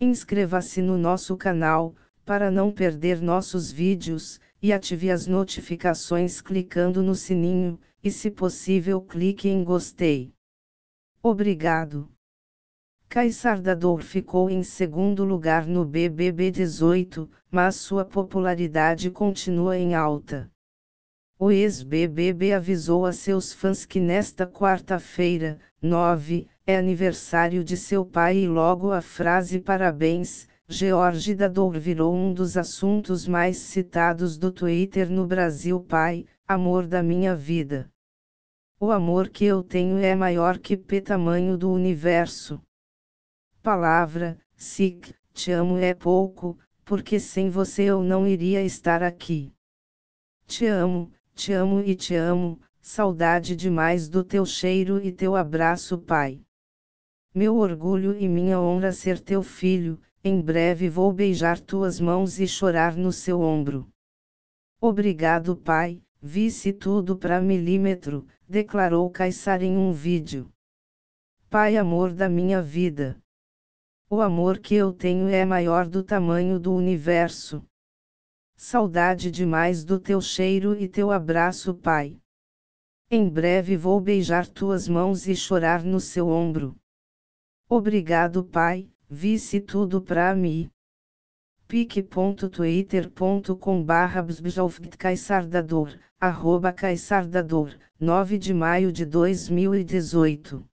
Inscreva-se no nosso canal, para não perder nossos vídeos, e ative as notificações clicando no sininho, e se possível clique em gostei. Obrigado. Kaysar Dador ficou em segundo lugar no BBB 18, mas sua popularidade continua em alta. O ex-BBB avisou a seus fãs que nesta quarta-feira, 9, é aniversário de seu pai e logo a frase parabéns, George Dador virou um dos assuntos mais citados do Twitter no Brasil Pai, amor da minha vida. O amor que eu tenho é maior que P tamanho do universo. Palavra, SIC, te amo é pouco, porque sem você eu não iria estar aqui. Te amo, te amo e te amo, saudade demais do teu cheiro e teu abraço, pai meu orgulho e minha honra ser teu filho, em breve vou beijar tuas mãos e chorar no seu ombro. Obrigado, pai, visse tudo para milímetro, declarou Caissar em um vídeo. Pai, amor da minha vida. O amor que eu tenho é maior do tamanho do universo. Saudade demais do teu cheiro e teu abraço, pai. Em breve vou beijar tuas mãos e chorar no seu ombro. Obrigado pai, visse tudo pra mim. pic.twitter.com barra caissardador, arroba caissardador, 9 de maio de 2018